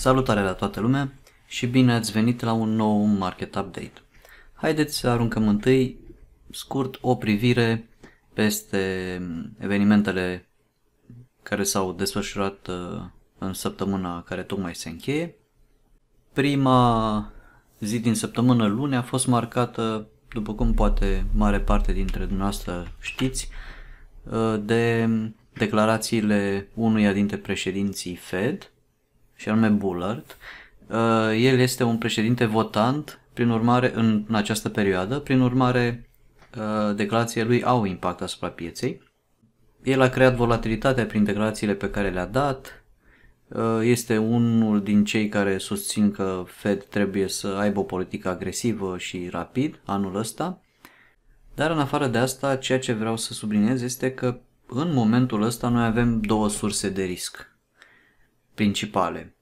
Salutare la toată lumea și bine ați venit la un nou market update. Haideți să aruncăm întâi scurt o privire peste evenimentele care s-au desfășurat uh, în săptămâna care tocmai se încheie. Prima zi din săptămână, luni, a fost marcată, după cum poate mare parte dintre dumneavoastră știți, uh, de declarațiile unuia dintre președinții Fed, și anume Bullard. Uh, el este un președinte votant, prin urmare, în, în această perioadă, prin urmare, uh, declarațiile lui au impact asupra pieței. El a creat volatilitatea prin declarațiile pe care le-a dat, uh, este unul din cei care susțin că Fed trebuie să aibă o politică agresivă și rapid anul ăsta. Dar în afară de asta, ceea ce vreau să subliniez este că în momentul ăsta noi avem două surse de risc principale.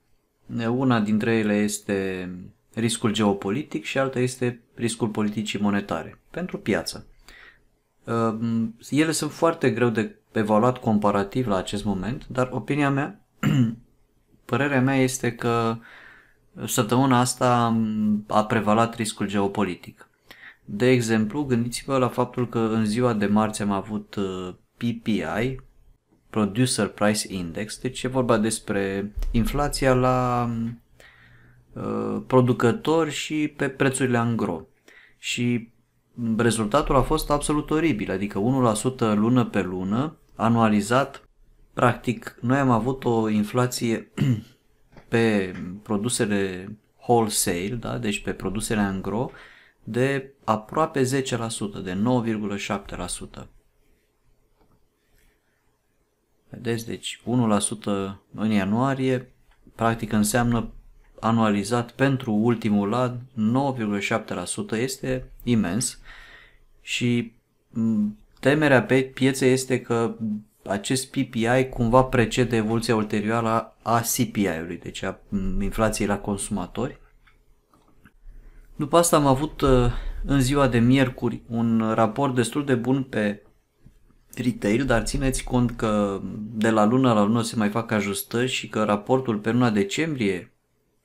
Una dintre ele este riscul geopolitic și alta este riscul politicii monetare pentru piață. Ehm, ele sunt foarte greu de evaluat comparativ la acest moment, dar opinia mea, părerea mea este că săptămâna asta a prevalat riscul geopolitic. De exemplu, gândiți-vă la faptul că în ziua de marți am avut eh, PPI, Producer Price Index, deci e vorba despre inflația la mm, uh, producători și pe prețurile angro. Și rezultatul a fost absolut oribil, adică 1% lună pe lună, anualizat, practic noi am avut o inflație pe produsele wholesale, da? deci pe produsele angro, de aproape 10%, de 9,7%. Vedeți, deci 1% în ianuarie, practic înseamnă anualizat pentru ultimul an 9,7%, este imens și temerea pe piețe este că acest PPI cumva precede evoluția ulterioară a CPI-ului, deci a inflației la consumatori. După asta am avut uh, în ziua de miercuri un raport destul de bun pe retail, dar țineți cont că de la lună la lună se mai fac ajustări și că raportul pe luna decembrie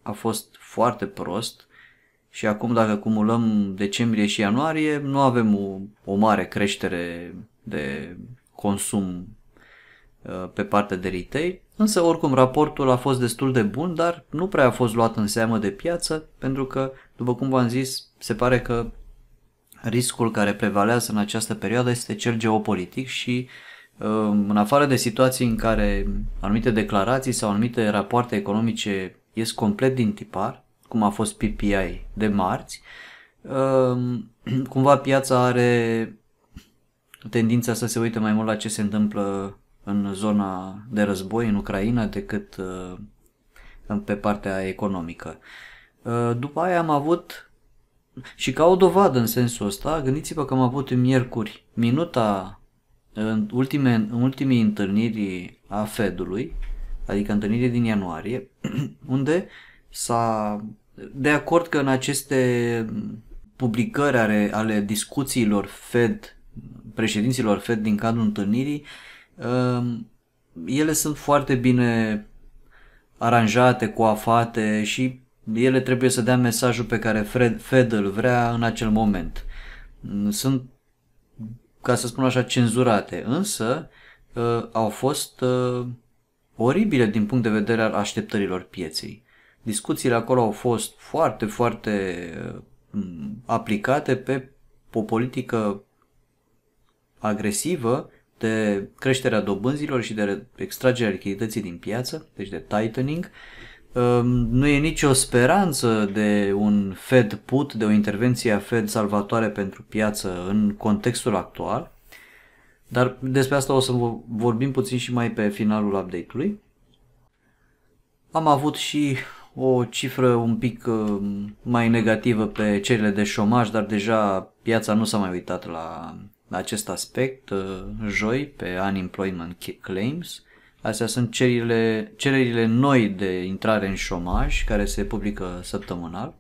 a fost foarte prost și acum dacă acumulăm decembrie și ianuarie nu avem o, o mare creștere de consum uh, pe partea de retail, însă oricum raportul a fost destul de bun, dar nu prea a fost luat în seamă de piață pentru că, după cum v-am zis, se pare că riscul care prevalează în această perioadă este cel geopolitic și um, în afară de situații în care anumite declarații sau anumite rapoarte economice ies complet din tipar, cum a fost PPI de marți, um, cumva piața are tendința să se uite mai mult la ce se întâmplă în zona de război în Ucraina decât uh, pe partea economică. Uh, după aia am avut și ca o dovadă în sensul ăsta, gândiți-vă că am avut în miercuri minuta în, ultime, în ultimii întâlniri a Fedului, adică întâlnire din ianuarie, unde s-a de acord că în aceste publicări ale, ale discuțiilor Fed, președinților Fed din cadrul întâlnirii, um, ele sunt foarte bine aranjate, coafate și ele trebuie să dea mesajul pe care Fred, Fed îl vrea în acel moment. Sunt, ca să spun așa, cenzurate, însă uh, au fost uh, oribile din punct de vedere al așteptărilor pieței. Discuțiile acolo au fost foarte, foarte uh, aplicate pe o politică agresivă de creșterea dobânzilor și de extragerea lichidității din piață, deci de tightening, uh, Ehm, nu e nicio speranță de un Fed put, de o intervenție a Fed salvatoare pentru piață în contextul actual, dar despre asta o să vorbim puțin și mai pe finalul update-ului. Am avut și o cifră un pic ehm, mai negativă pe cerile de șomaj, dar deja piața nu s-a mai uitat la acest aspect ehm, joi pe unemployment claims Astea sunt cererile, cererile noi de intrare în șomaj, care se publică săptămânal.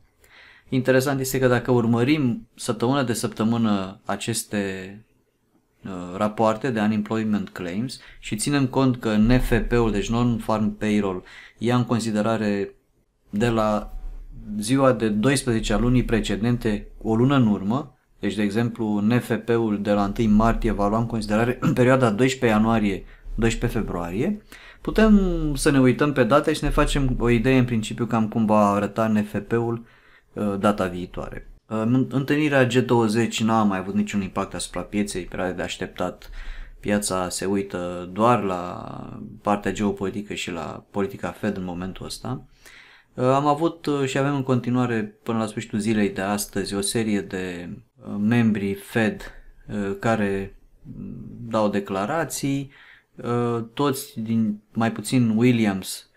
Interesant este că dacă urmărim săptămână de săptămână aceste uh, rapoarte de unemployment claims și ținem cont că NFP-ul, deci non-farm payroll, ia în considerare de la ziua de 12 a lunii precedente, o lună în urmă, deci de exemplu NFP-ul de la 1 martie va lua în considerare în perioada 12 ianuarie 12 februarie, putem să ne uităm pe date și ne facem o idee în principiu cam cum va arăta NFP-ul uh, data viitoare. Uh, întâlnirea G20 n-a mai avut niciun impact asupra pieței, prea de așteptat. Piața se uită doar la partea geopolitică și la politica Fed în momentul ăsta. Uh, am avut și avem în continuare până la sfârșitul zilei de astăzi o serie de membri Fed care mm, dau declarații, Uh, toți din mai puțin Williams,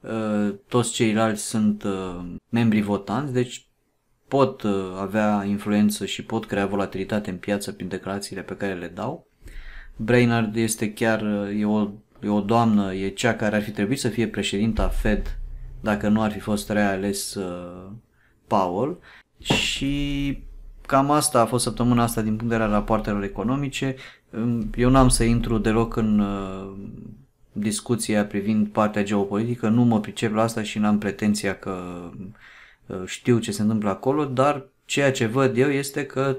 uh, toți ceilalți sunt uh, membri votanți, deci pot uh, avea influență și pot crea volatilitate în piață prin declarațiile pe care le dau. Brainard este chiar, uh, e o, e o doamnă, e cea care ar fi trebuit să fie președinta Fed dacă nu ar fi fost reales uh, Powell și cam asta a fost săptămâna asta din punct de vedere al rapoartelor economice. Eu n-am să intru deloc în uh, discuția privind partea geopolitică, nu mă pricep la asta și n-am pretenția că uh, știu ce se întâmplă acolo, dar ceea ce văd eu este că,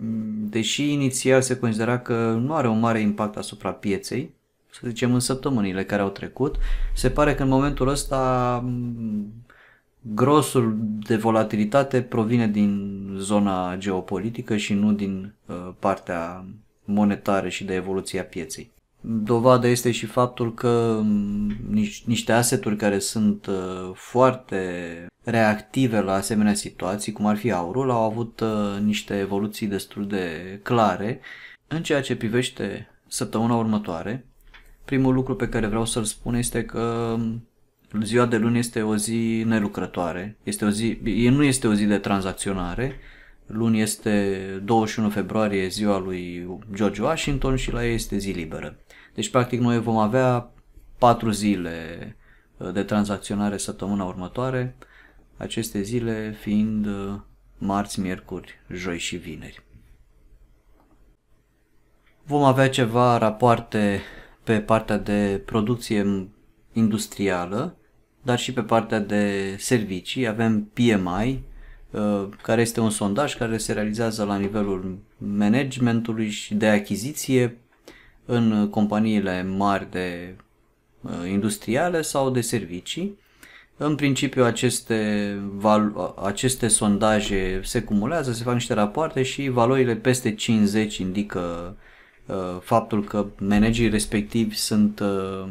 mm, deși inițial se considera că nu are un mare impact asupra pieței, să zicem în săptămânile care au trecut, se pare că în momentul ăsta mm, grosul de volatilitate provine din zona geopolitică și nu din uh, partea monetare și de evoluția pieței. Dovada este și faptul că mm, niște aseturi care sunt uh, foarte reactive la asemenea situații, cum ar fi aurul, au avut uh, niște evoluții destul de clare în ceea ce privește săptămâna următoare. Primul lucru pe care vreau să-l spun este că mm, ziua de luni este o zi nelucrătoare, este o zi, nu este o zi de tranzacționare, Luni este 21 februarie, ziua lui George Washington și la ei este zi liberă. Deci, practic, noi vom avea 4 zile uh, de tranzacționare săptămâna următoare, aceste zile fiind uh, marți, miercuri, joi și vineri. Vom avea ceva rapoarte pe partea de producție industrială, dar și pe partea de servicii. Avem PMI, Uh, care este un sondaj care se realizează la nivelul managementului și de achiziție în companiile mari de uh, industriale sau de servicii. În principiu aceste, val- aceste sondaje se cumulează, se fac niște rapoarte și valorile peste 50 indică uh, faptul că managerii respectivi sunt uh,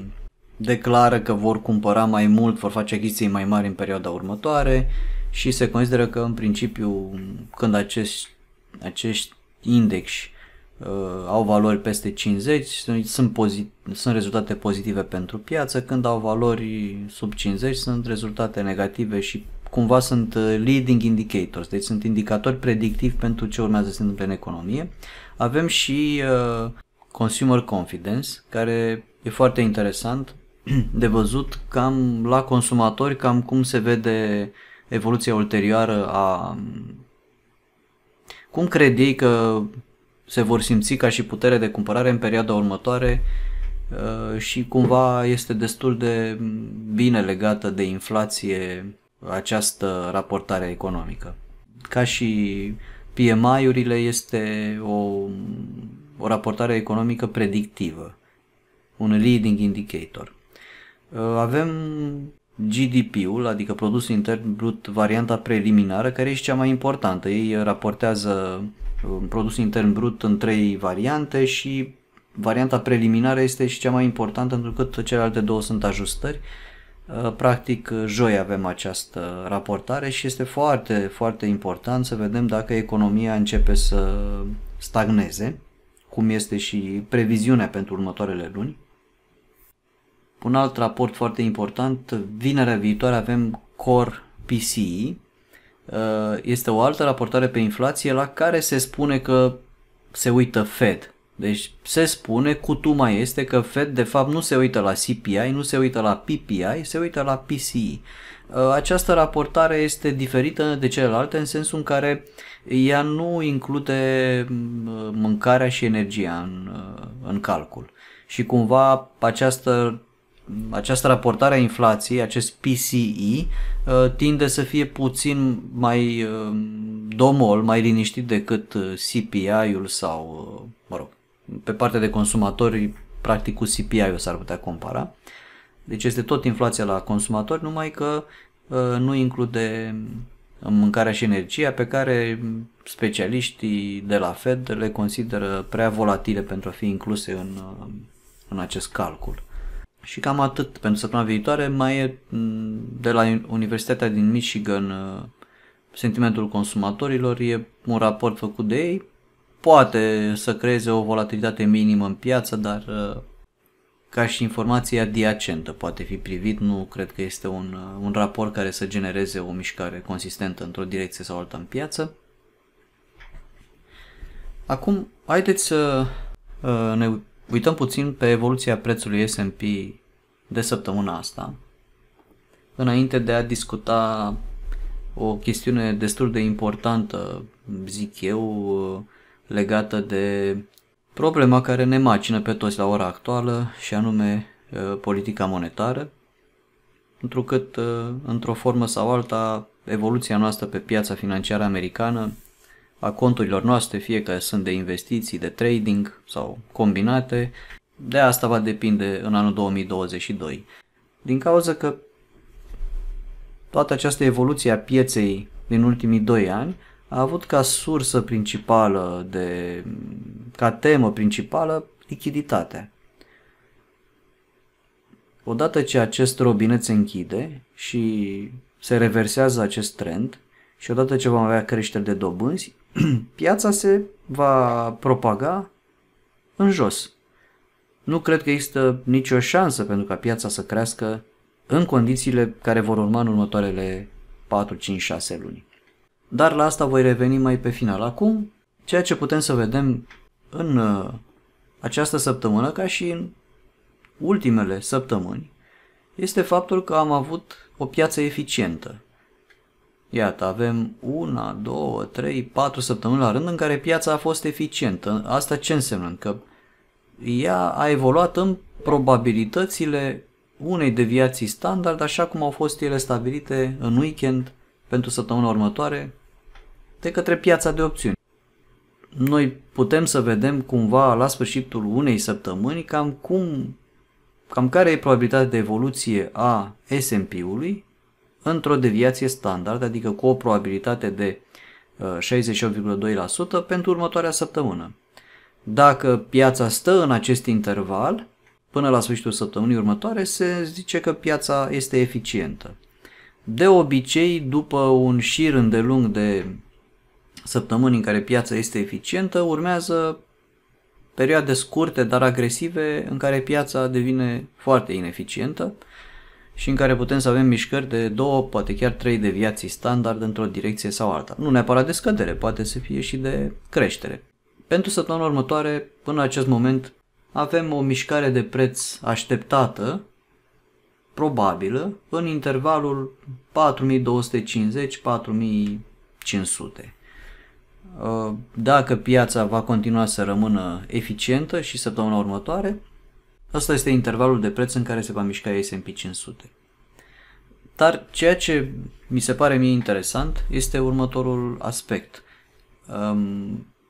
declară că vor cumpăra mai mult, vor face achiziții mai mari în perioada următoare, uh, și se consideră că în principiu când acești, acești indexi uh, au valori peste 50, sunt, sunt, pozit- sunt rezultate pozitive pentru piață, când au valori sub 50 sunt rezultate negative și cumva sunt uh, leading indicators, deci sunt indicatori predictivi pentru ce urmează să se întâmple în economie. Avem și uh, consumer confidence, care e foarte interesant de văzut cam la consumatori, cam cum se vede uh, evoluția ulterioară a... Cum cred ei că se vor simți ca și putere de cumpărare în perioada următoare uh, și cumva este destul de bine legată de inflație această raportare economică. Ca și PMI-urile este o, o raportare economică predictivă, un leading indicator. Uh, avem GDP-ul, adică produsul intern brut, varianta preliminară, care este cea mai importantă. Ei raportează um, produsul intern brut în trei variante și varianta preliminară este și cea mai importantă, pentru că celelalte două sunt ajustări. Uh, practic, uh, joi avem această raportare și este foarte, foarte important să vedem dacă economia începe să stagneze, cum este și previziunea pentru următoarele luni. Un alt raport foarte important, vinerea viitoare avem Core PCI. Uh, este o altă raportare pe inflație la care se spune că se uită Fed. Deci se spune, cu tuma este că Fed de fapt nu se uită la CPI, nu se uită la PPI, se uită la PCI. Uh, această raportare este diferită de celelalte în sensul în care ea nu include mm, mâncarea și energia în, uh, în calcul. Și cumva această această raportare a inflației, acest PCE, uh, tinde să fie puțin mai uh, domol, mai liniștit decât uh, CPI-ul sau, mă rog, pe partea de consumatori, practic cu CPI-ul s-ar putea compara. Deci este tot inflația la consumatori, numai că nu include um, mâncarea și energia pe care specialiștii de la Fed le consideră prea volatile pentru a fi incluse în, în acest calcul. Și cam atât pentru săptămâna viitoare. Mai e de la Universitatea din Michigan uh, sentimentul consumatorilor, e un raport făcut de ei. Poate să creeze o volatilitate minimă în piață, dar uh, ca și informație adiacentă poate fi privit, nu cred că este un, uh, un raport care să genereze o mișcare consistentă într-o direcție sau alta în piață. Acum, haideți să ne uităm puțin pe evoluția prețului S&P de săptămâna asta, înainte de a discuta o chestiune destul de importantă, zic eu, legată de problema care ne macină pe toți la ora actuală și anume uh, politica monetară, întrucât, uh, într-o formă sau alta, evoluția noastră pe piața financiară americană a conturilor noastre, fie că sunt de investiții, de trading sau combinate, de asta va depinde în anul 2022. Din cauza că toată această evoluție a pieței din ultimii 2 ani a avut ca sursă principală, de, ca temă principală, lichiditatea. Odată ce acest robinet se închide și se reversează acest trend și odată ce vom avea creșteri de dobânzi, piața se va propaga în jos. Nu cred că există nicio șansă pentru ca piața să crească în condițiile care vor urma în următoarele 4, 5, 6 luni. Dar la asta voi reveni mai pe final. Acum, ceea ce putem să vedem în uh, această săptămână, ca și în ultimele săptămâni, este faptul că am avut o piață eficientă. Iată, avem una, două, trei, patru săptămâni la rând în care piața a fost eficientă. Asta ce înseamnă? Că ea a evoluat în probabilitățile unei deviații standard, așa cum au fost ele stabilite în weekend pentru săptămâna următoare de către piața de opțiuni. Noi putem să vedem cumva la sfârșitul unei săptămâni cam cum cam care e probabilitatea de evoluție a S&P-ului într-o deviație standard, adică cu o probabilitate de 68,2% uh, pentru următoarea săptămână. Dacă piața stă în acest interval, până la sfârșitul săptămânii următoare, se zice că piața este eficientă. De obicei, după un șir îndelung de săptămâni în care piața este eficientă, urmează perioade scurte, dar agresive, în care piața devine foarte ineficientă și în care putem să avem mișcări de două, poate chiar trei deviații standard într-o direcție sau alta. Nu neapărat de scădere, poate să fie și de creștere. Pentru săptămâna următoare, până acest moment, avem o mișcare de preț așteptată, probabilă, în intervalul 4250-4500. Dacă piața va continua să rămână eficientă și săptămâna următoare, Asta este intervalul de preț în care se va mișca S&P 500. Dar ceea ce mi se pare mie interesant este următorul aspect.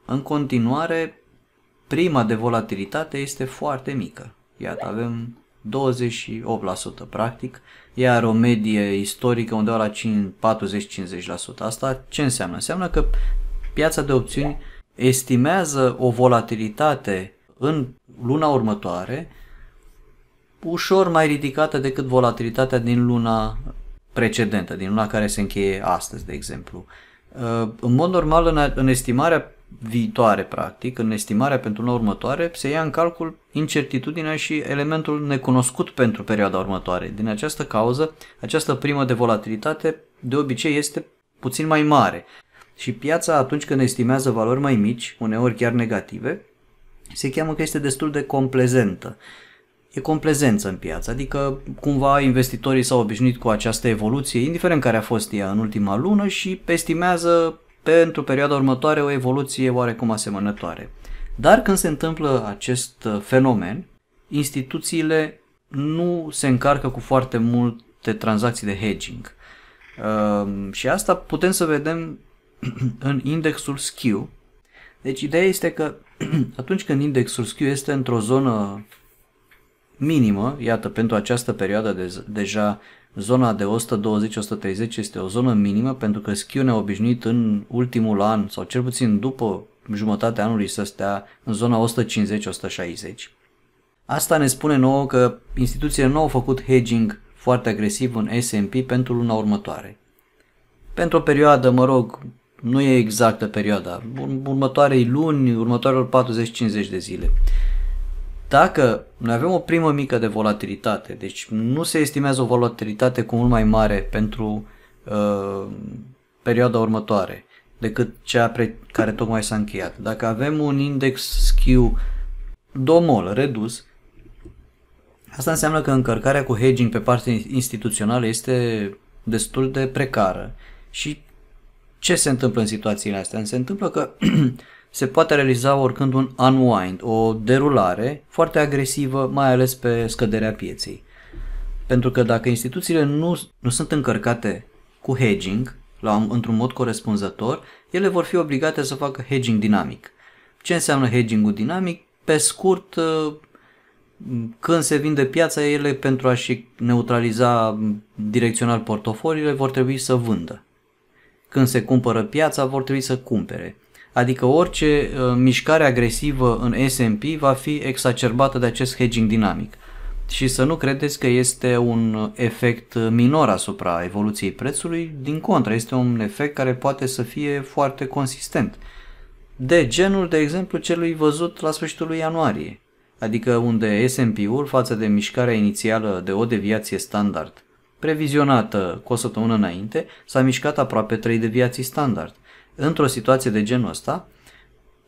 În continuare, prima de volatilitate este foarte mică. Iată, avem 28% practic, iar o medie istorică undeva la 40-50%. Asta ce înseamnă? Înseamnă că piața de opțiuni estimează o volatilitate în luna următoare ușor mai ridicată decât volatilitatea din luna precedentă, din luna care se încheie astăzi, de exemplu. Uh, în mod normal, în, estimarea viitoare, practic, în estimarea pentru luna următoare, se ia în calcul incertitudinea și elementul necunoscut pentru perioada următoare. Din această cauză, această primă de volatilitate de obicei este puțin mai mare și piața atunci când estimează valori mai mici, uneori chiar negative, se cheamă că este destul de complezentă. Uh, e complezență în piață, adică cumva investitorii s-au obișnuit cu această evoluție, indiferent care a fost ea în ultima lună și estimează pentru perioada următoare o evoluție oarecum asemănătoare. Dar când se întâmplă acest uh, fenomen, instituțiile nu se încarcă cu foarte multe tranzacții de hedging. Uh, și asta putem să vedem în indexul SKU. Deci ideea este că atunci când indexul SKU este într-o zonă minimă, iată, pentru această perioadă de, deja zona de 120-130 este o zonă minimă pentru că schiul ne-a obișnuit în ultimul an sau cel puțin după jumătatea anului să stea în zona 150-160. Asta ne spune nouă că instituțiile nu au făcut hedging foarte agresiv în S&P pentru luna următoare. Pentru o perioadă, mă rog, nu e exactă perioada, următoarei luni, următoarelor 40-50 de zile. Dacă noi avem o primă mică de volatilitate, deci nu se estimează o volatilitate cu mult mai mare pentru uh, perioada următoare decât cea pre- care tocmai s-a încheiat. Dacă avem un index skew domol redus, asta înseamnă că încărcarea cu hedging pe partea instituțională este destul de precară. Și ce se întâmplă în situațiile astea? Se întâmplă că se poate realiza oricând un unwind, o derulare foarte agresivă, mai ales pe scăderea pieței. Pentru că dacă instituțiile nu, nu sunt încărcate cu hedging, la, într-un mod corespunzător, ele vor fi obligate să facă hedging dinamic. Ce înseamnă hedging-ul dinamic? Pe scurt, când se vinde piața, ele pentru a-și neutraliza direcțional portofoliile vor trebui să vândă. Când se cumpără piața, vor trebui să cumpere. Adică orice uh, mișcare agresivă în S&P va fi exacerbată de acest hedging dinamic. Și să nu credeți că este un efect uh, minor asupra evoluției prețului, din contră, este un efect care poate să fie foarte consistent. De genul, de exemplu, celui văzut la sfârșitul lui ianuarie, adică unde S&P-ul față de mișcarea inițială de o deviație standard, previzionată cu o săptămână înainte, s-a mișcat aproape 3 deviații standard într-o situație de genul ăsta,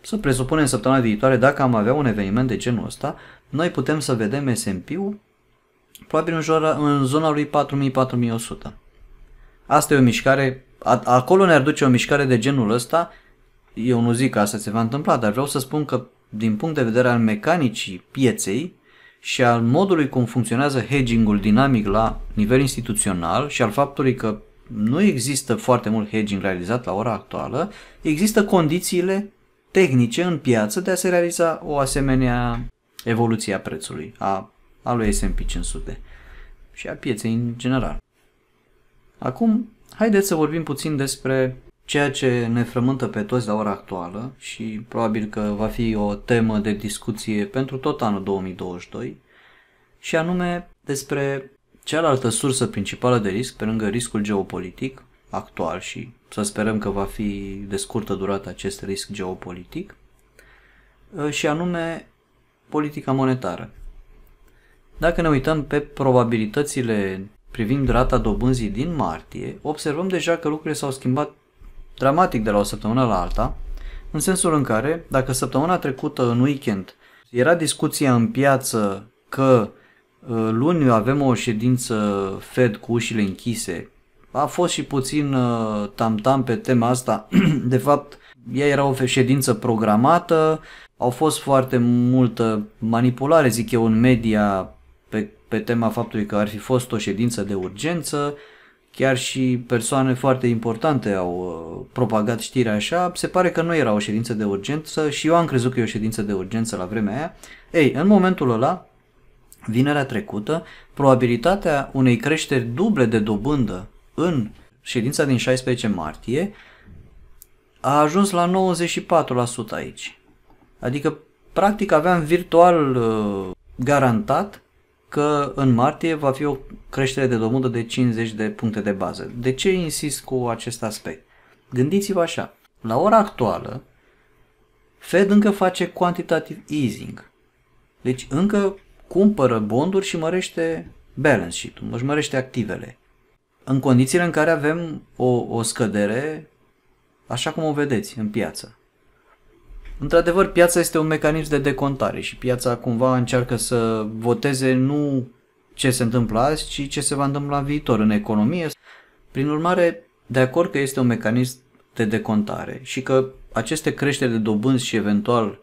să presupunem săptămâna viitoare, dacă am avea un eveniment de genul ăsta, noi putem să vedem S&P-ul probabil în, jur în zona lui 4000-4100. Asta e o mișcare, a, acolo ne-ar duce o mișcare de genul ăsta, eu nu zic că asta se va întâmpla, dar vreau să spun că din punct de vedere al mecanicii pieței și al modului cum funcționează hedging-ul dinamic la nivel instituțional și al faptului că nu există foarte mult hedging realizat la ora actuală, există condițiile tehnice în piață de a se realiza o asemenea evoluție a prețului, a, a lui S&P 500 și a pieței în general. Acum, haideți să vorbim puțin despre ceea ce ne frământă pe toți la ora actuală și probabil că va fi o temă de discuție pentru tot anul 2022 și anume despre Cealaltă sursă principală de risc, pe lângă riscul geopolitic actual și să sperăm că va fi de scurtă durată acest risc geopolitic, ă, și anume politica monetară. Dacă ne uităm pe probabilitățile privind rata dobânzii din martie, observăm deja că lucrurile s-au schimbat dramatic de la o săptămână la alta, în sensul în care, dacă săptămâna trecută, în weekend, era discuția în piață că Uh, luni avem o ședință Fed cu ușile închise. A fost și puțin uh, tamtam pe tema asta. De fapt, ea era o ședință programată, au fost foarte multă manipulare, zic eu, în media pe, pe tema faptului că ar fi fost o ședință de urgență, chiar și persoane foarte importante au uh, propagat știrea așa, se pare că nu era o ședință de urgență și eu am crezut că e o ședință de urgență la vremea aia. Ei, în momentul ăla, vinerea trecută, probabilitatea unei creșteri duble de dobândă în ședința din 16 martie a ajuns la 94% aici. Adică, practic, aveam virtual uh, garantat că în martie va fi o creștere de dobândă de 50 de puncte de bază. De ce insist cu acest aspect? Gândiți-vă așa, la ora actuală, Fed încă face quantitative easing. Deci încă cumpără bonduri și mărește balance sheet-ul, își mărește activele. În condițiile în care avem o, o scădere, așa cum o vedeți, în piață. Într-adevăr, piața este un mecanism de decontare și piața cumva încearcă să voteze nu ce se întâmplă azi, ci ce se va întâmpla în viitor în economie. Prin urmare, de acord că este un mecanism de decontare și că aceste creșteri de dobânzi și eventual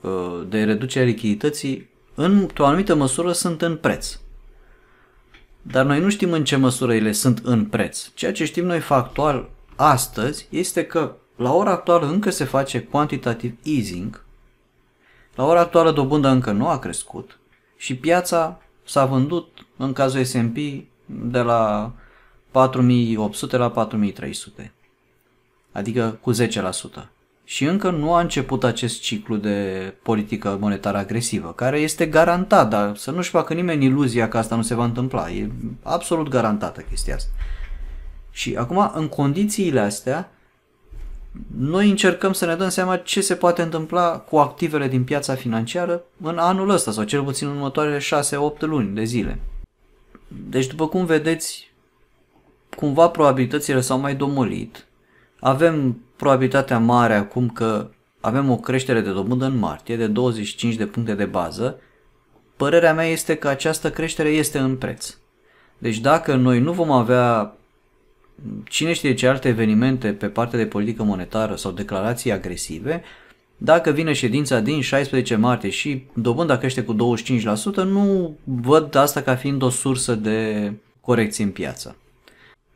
uh, de reducerea lichidității într-o anumită măsură sunt în preț. Dar noi nu știm în ce măsură ele sunt în preț. Ceea ce știm noi factual astăzi este că la ora actuală încă se face quantitative easing, la ora actuală dobânda încă nu a crescut și piața s-a vândut în cazul S&P de la 4800 la 4300, adică cu și încă nu a început acest ciclu de politică monetară agresivă, care este garantat, dar să nu-și facă nimeni iluzia că asta nu se va întâmpla. E absolut garantată chestia asta. Și acum, în condițiile astea, noi încercăm să ne dăm seama ce se poate întâmpla cu activele din piața financiară în anul ăsta sau cel puțin în următoarele 6-8 luni de zile. Deci, după cum vedeți, cumva probabilitățile s-au mai domolit avem probabilitatea mare acum că avem o creștere de dobândă în martie de 25 de puncte de bază, părerea mea este că această creștere este în preț. Deci dacă noi nu vom avea cine știe ce alte evenimente pe partea de politică monetară sau declarații agresive, dacă vine ședința din 16 martie și dobânda crește cu 25%, nu văd asta ca fiind o sursă de corecții în piață.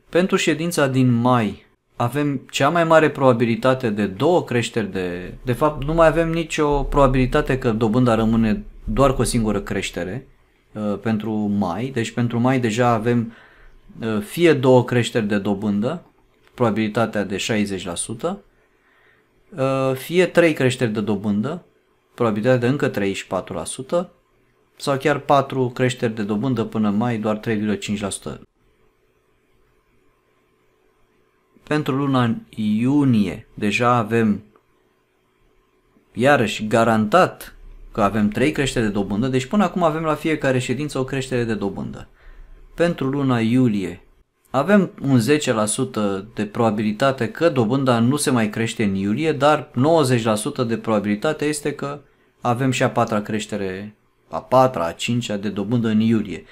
Pentru ședința din mai avem cea mai mare probabilitate de două creșteri de... De fapt, nu mai avem nicio probabilitate că dobânda rămâne doar cu o singură creștere uh, pentru mai. Deci pentru mai deja avem uh, fie două creșteri de dobândă, probabilitatea de 60%, uh, fie trei creșteri de dobândă, probabilitatea de încă 34%, sau chiar 4 creșteri de dobândă până mai, doar 3,5%. Pentru luna iunie deja avem iarăși garantat că avem 3 creșteri de dobândă, deci până acum avem la fiecare ședință o creștere de dobândă. Pentru luna iulie avem un 10% de probabilitate că dobânda nu se mai crește în iulie, dar 90% de probabilitate este că avem și a patra creștere, a patra, a cincea de dobândă în iulie.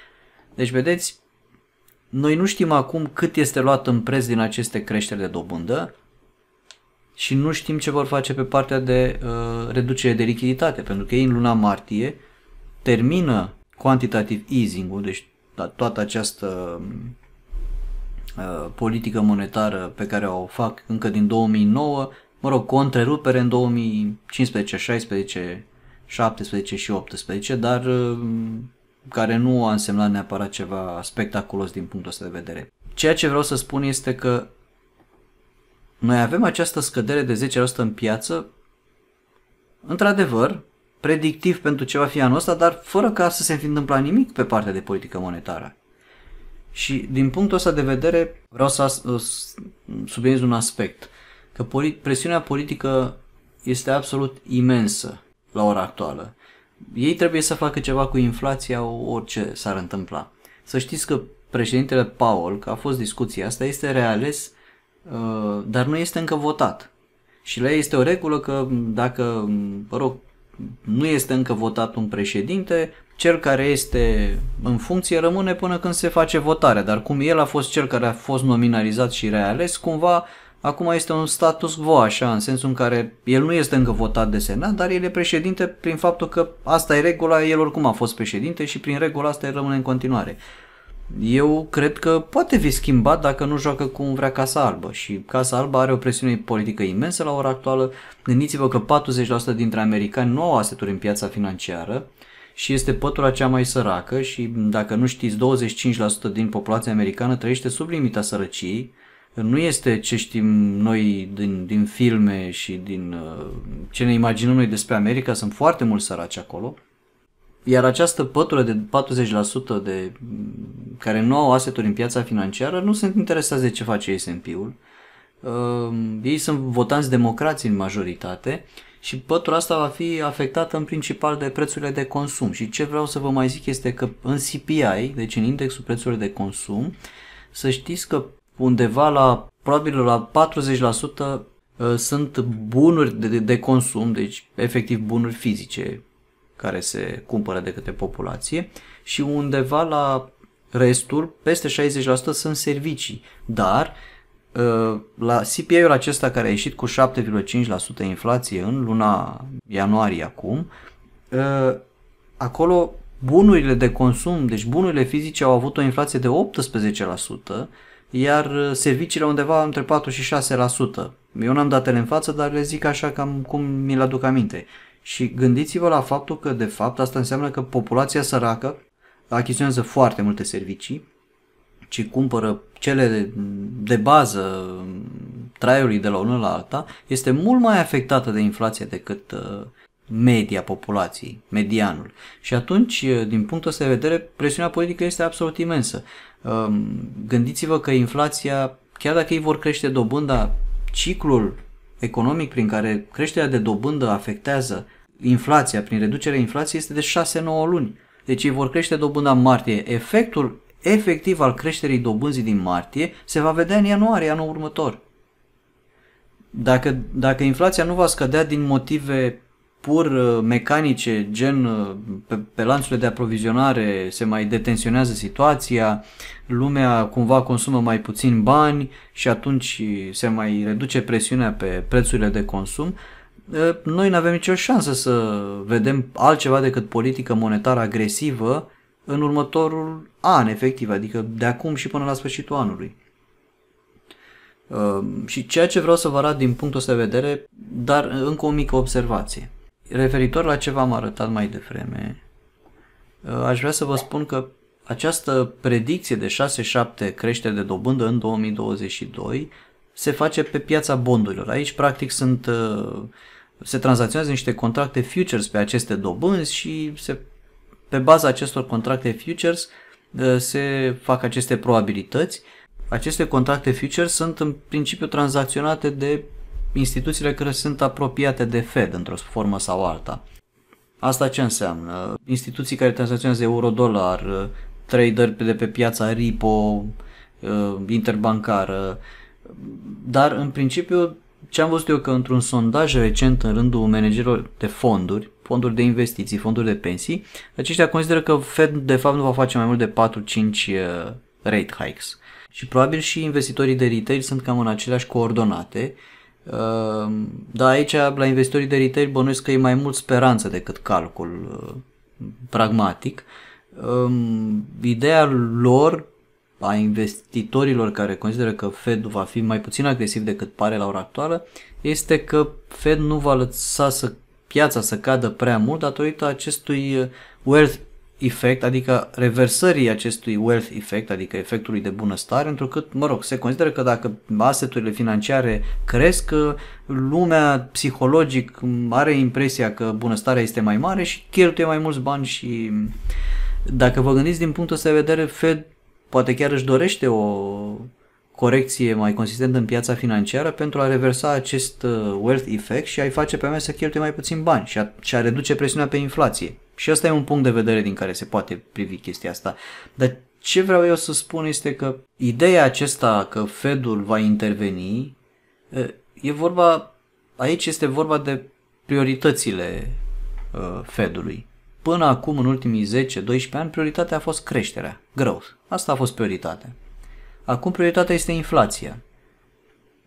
Deci vedeți, noi nu știm acum cât este luat în preț din aceste creșteri de dobândă și nu știm ce vor face pe partea de uh, reducere de lichiditate, pentru că ei în luna martie termină quantitative easing-ul, deci da, toată această uh, politică monetară pe care o fac încă din 2009, mă rog, cu o întrerupere în 2015, 16, 17 și 18, dar uh, care nu a însemnat neapărat ceva spectaculos din punctul ăsta de vedere. Ceea ce vreau să spun este că noi avem această scădere de 10% în piață, într-adevăr, predictiv pentru ce va fi anul ăsta, dar fără ca să se fi întâmplat nimic pe partea de politică monetară. Și din punctul ăsta de vedere vreau să subliniez un aspect, că presiunea politică este absolut imensă la ora actuală ei trebuie să facă ceva cu inflația orice s-ar întâmpla. Să știți că președintele Paul, că a fost discuția asta, este reales, uh, dar nu este încă votat. Și la ei este o regulă că dacă, mă rog, nu este încă votat un președinte, cel care este în funcție rămâne până când se face votarea, dar cum el a fost cel care a fost nominalizat și reales, cumva Acum este un status quo așa, în sensul în care el nu este încă votat de Senat, dar el e președinte prin faptul că asta e regula, el oricum a fost președinte și prin regula asta el rămâne în continuare. Eu cred că poate fi schimbat dacă nu joacă cum vrea Casa Albă și Casa Albă are o presiune politică imensă la ora actuală. Gândiți-vă că 40% dintre americani nu au aseturi în piața financiară și este pătura cea mai săracă și dacă nu știți 25% din populația americană trăiește sub limita sărăciei, nu este ce știm noi din, din filme și din uh, ce ne imaginăm noi despre America, sunt foarte mulți săraci acolo. Iar această pătură de 40% de, care nu au aseturi în piața financiară nu sunt interesați de ce face S&P-ul. Uh, ei sunt votanți democrați în majoritate și pătura asta va fi afectată în principal de prețurile de consum. Și ce vreau să vă mai zic este că în CPI, deci în indexul prețurilor de consum, să știți că undeva la, probabil la 40% uh, sunt bunuri de, de consum, deci efectiv bunuri fizice care se cumpără de către populație și undeva la restul, peste 60% sunt servicii, dar uh, la CPI-ul acesta care a ieșit cu 7,5% inflație în luna ianuarie acum, uh, acolo bunurile de consum, deci bunurile fizice au avut o inflație de 18%, iar uh, serviciile undeva între 4 și 6%. Eu n-am datele în față, dar le zic așa cam cum mi-l aduc aminte. Și gândiți-vă la faptul că, de fapt, asta înseamnă că populația săracă achiziționează foarte multe servicii, ci cumpără cele de bază traiului de la unul la alta, este mult mai afectată de inflație decât uh, media populației, medianul. Și atunci, uh, din punctul ăsta de vedere, presiunea politică este absolut imensă. Um, gândiți-vă că inflația, chiar dacă ei vor crește dobânda, ciclul economic prin care creșterea de dobândă afectează inflația prin reducerea inflației este de 6-9 luni. Deci ei vor crește dobânda în martie. Efectul efectiv al creșterii dobânzii din martie se va vedea în ianuarie anul următor. Dacă, dacă inflația nu va scădea din motive pur uh, mecanice, gen uh, pe, pe lanțurile de aprovizionare se mai detensionează situația, lumea cumva consumă mai puțin bani și atunci se mai reduce presiunea pe prețurile de consum, uh, noi nu avem nicio șansă să vedem altceva decât politică monetară agresivă în următorul an, efectiv, adică de acum și până la sfârșitul anului. Și ceea ce vreau să vă arăt din punctul ăsta de vedere, dar încă o mică observație Referitor la ce v-am arătat mai devreme, uh, aș vrea să vă spun că această predicție de 6-7 creștere de dobândă în 2022 se face pe piața bondurilor. Aici, practic, sunt, uh, se tranzacționează niște contracte futures pe aceste dobânzi și se, pe baza acestor contracte futures uh, se fac aceste probabilități. Aceste contracte futures sunt în principiu tranzacționate de instituțiile care sunt apropiate de Fed într-o formă sau alta. Asta ce înseamnă? Instituții care tranzacționează euro-dolar, trader de pe piața repo, uh, interbancară, dar în principiu ce am văzut eu că într-un sondaj recent în rândul managerilor de fonduri, fonduri de investiții, fonduri de pensii, aceștia consideră că Fed de fapt nu va face mai mult de 4-5 uh, rate hikes. Și probabil și investitorii de retail sunt cam în aceleași coordonate Ehm, Dar aici, la investitorii de retail, bănuiesc că e mai mult speranță decât calcul uh, pragmatic. Ehm, ideea lor, a investitorilor care consideră că Fed va fi mai puțin agresiv decât pare la ora actuală, este că Fed nu va lăsa să piața să cadă prea mult datorită acestui uh, wealth effect, adică reversării acestui wealth effect, adică efectului de bunăstare, întrucât, mă rog, se consideră că dacă aseturile financiare cresc, lumea psihologic are impresia că bunăstarea este mai mare și cheltuie mai mulți bani și dacă vă gândiți din punctul ăsta de vedere, Fed poate chiar își dorește o corecție mai consistentă în piața financiară pentru a reversa acest uh, wealth effect și a-i face pe oameni să cheltuie mai puțin bani și a, și a reduce presiunea pe inflație. Și asta e un punct de vedere din care se poate privi chestia asta. Dar ce vreau eu să spun este că ideea acesta că Fedul va interveni, e vorba, aici este vorba de prioritățile Fedului. Până acum, în ultimii 10-12 ani, prioritatea a fost creșterea, growth. Asta a fost prioritatea. Acum prioritatea este inflația.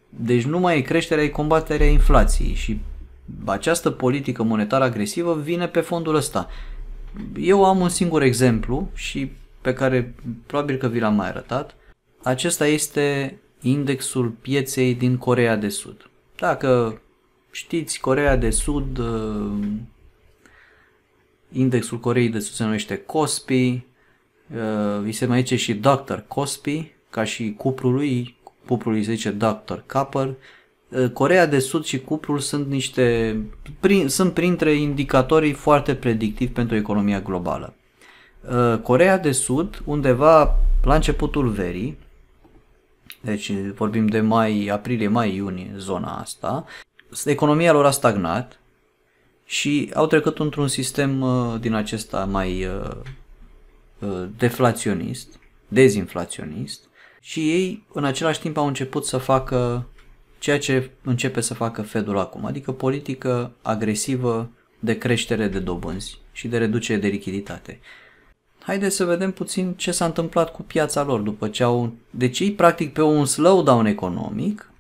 Deci nu mai e creșterea, e combaterea inflației și această politică monetară agresivă vine pe fondul ăsta. Eu am un singur exemplu și pe care probabil că vi l-am mai arătat. Acesta este indexul pieței din Corea de Sud. Dacă știți, Corea de Sud, uh, indexul Coreei de Sud se numește COSPI, uh, vi se mai zice și Dr. COSPI, ca și cuplului, cuplului se zice Dr. Copper, Ă, Corea de Sud și cuplul sunt niște prin, sunt printre indicatorii foarte predictivi pentru economia globală. Ă, Corea de Sud, undeva la începutul verii, deci vorbim de mai aprilie, mai iunie, zona asta, economia lor a stagnat și au trecut într-un sistem ă, din acesta mai deflaționist, dezinflaționist și ei în același timp au început să facă ceea ce începe să facă Fedul acum, adică politică agresivă de creștere de dobânzi și de reducere de lichiditate. Haideți să vedem puțin ce s-a întâmplat cu piața lor după ce au... Deci ei, practic, pe un slowdown economic,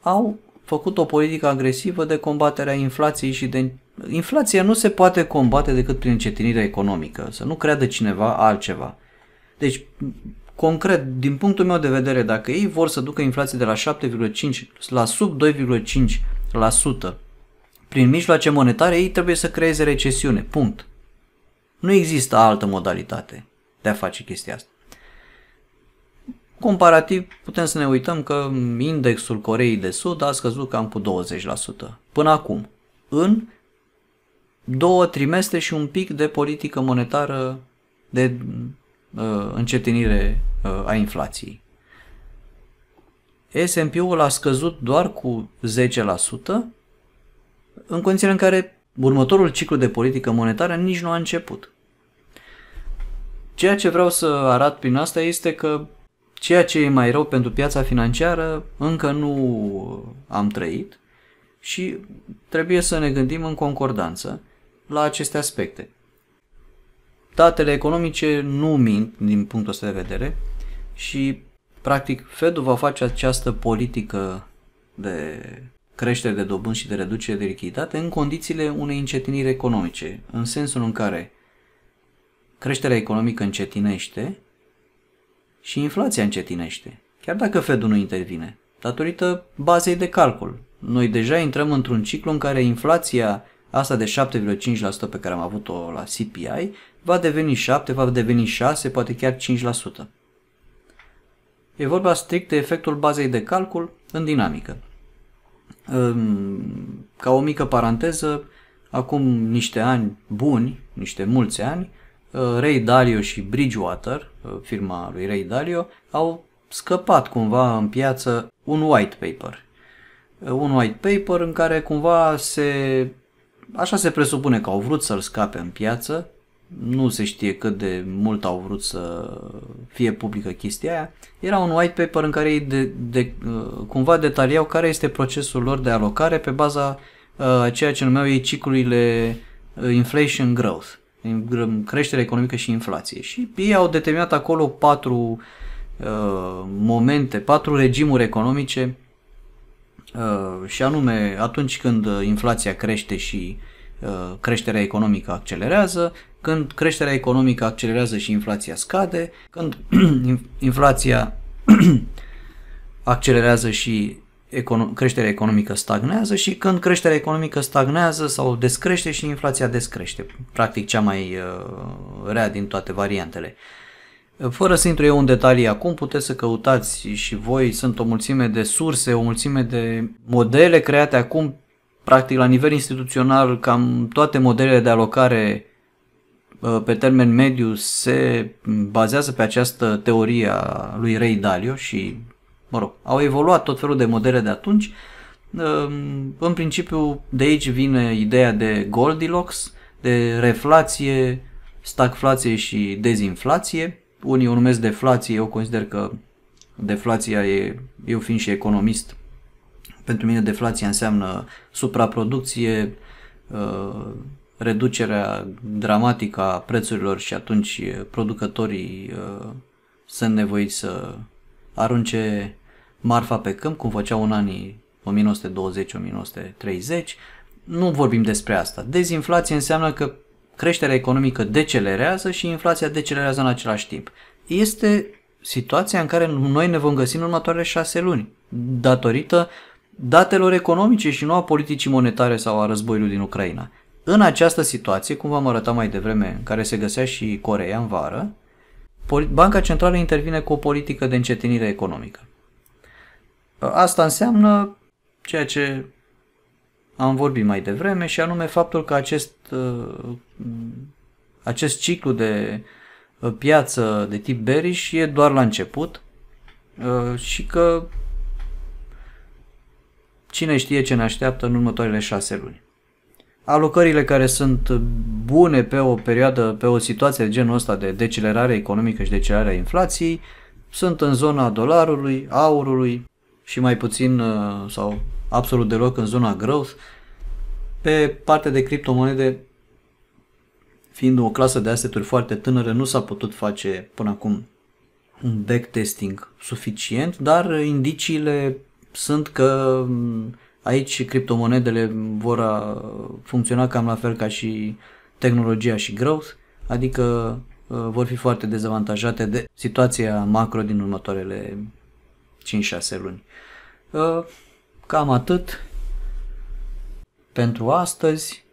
au făcut o politică agresivă de combaterea inflației și de... Inflația nu se poate combate decât prin încetinirea economică, să nu creadă cineva altceva. Deci concret, din punctul meu de vedere, dacă ei vor să ducă inflația de la 7,5 la sub 2,5% prin mijloace monetare, ei trebuie să creeze recesiune. Punct. Nu există altă modalitate de a face chestia asta. Comparativ, putem să ne uităm că indexul Coreei de Sud a scăzut cam cu 20% până acum, în două trimestre și un pic de politică monetară de uh, încetinire Uh, a inflației. S&P-ul a scăzut doar cu 10% în condițiile în care următorul ciclu de politică monetară nici nu a început. Ceea ce vreau să arat prin asta este că ceea ce e mai rău pentru piața financiară încă nu am trăit și trebuie să ne gândim în concordanță la aceste aspecte. Datele economice nu mint din punctul ăsta de vedere, și practic Fedul va face această politică de creștere de dobând și de reducere de lichiditate în condițiile unei încetiniri economice, în sensul în care creșterea economică încetinește și inflația încetinește, chiar dacă Fedul nu intervine, datorită bazei de calcul. Noi deja intrăm într-un ciclu în care inflația asta de 7,5% pe care am avut-o la CPI va deveni 7, va deveni 6, poate chiar E vorba strict de efectul bazei de calcul în dinamică. Ca o mică paranteză, acum niște ani buni, niște mulți ani, uh, Ray Dalio și Bridgewater, uh, firma lui Ray Dalio, au scăpat cumva în piață un white paper. Uh, un white paper în care cumva se... Așa se presupune că au vrut să-l scape în piață, nu se știe cât de mult au vrut să fie publică chestia aia, era un white paper în care ei de, de, uh, cumva detaliau care este procesul lor de alocare pe baza uh, a uh, ceea ce numeau ei ciclurile uh, inflation growth, creșterea economică și inflație. Și ei au determinat acolo patru uh, momente, patru regimuri economice uh, și anume atunci când inflația crește și creșterea economică accelerează, când creșterea economică accelerează și inflația scade, când inflația accelerează și econo- creșterea economică stagnează și când creșterea economică stagnează sau descrește și inflația descrește, practic cea mai uh, rea din toate variantele. Fără să intru eu în detalii acum, puteți să căutați și voi, sunt o mulțime de surse, o mulțime de modele create acum, practic la nivel instituțional, cam toate modelele de alocare pe termen mediu se bazează pe această teorie a lui Ray Dalio și, mă rog, au evoluat tot felul de modele de atunci. În principiu, de aici vine ideea de Goldilocks, de reflație, stagflație și dezinflație. Unii o numesc deflație, eu consider că deflația e, eu fiind și economist, pentru mine deflația înseamnă supraproducție, uh, reducerea dramatică a prețurilor și atunci producătorii uh, sunt nevoiți să arunce marfa pe câmp, cum făceau în anii 1920-1930. Nu vorbim despre asta. Dezinflație înseamnă că creșterea economică decelerează și inflația decelerează în același timp. Este situația în care noi ne vom găsi în următoarele șase luni, datorită datelor economice și nu a politicii monetare sau a războiului din Ucraina. În această situație, cum v-am arătat mai devreme, în care se găsea și Coreea în vară, Banca Centrală intervine cu o politică de încetinire economică. Asta înseamnă ceea ce am vorbit mai devreme și anume faptul că acest, uh, acest ciclu de uh, piață de tip bearish e doar la început uh, și că cine știe ce ne așteaptă în următoarele șase luni alocările care sunt bune pe o perioadă, pe o situație de genul ăsta de decelerare economică și a inflației, sunt în zona dolarului, aurului și mai puțin uh, sau absolut deloc în zona growth. Pe partea de criptomonede, fiind o clasă de aseturi foarte tânără, nu s-a putut face până acum un backtesting suficient, dar indiciile sunt că mm, Aici criptomonedele vor funcționa cam la fel ca și tehnologia și growth, adică uh, vor fi foarte dezavantajate de situația macro din următoarele 5-6 luni. Uh, cam atât pentru astăzi.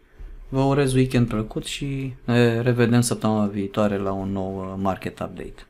Vă urez weekend plăcut și ne revedem săptămâna viitoare la un nou market update.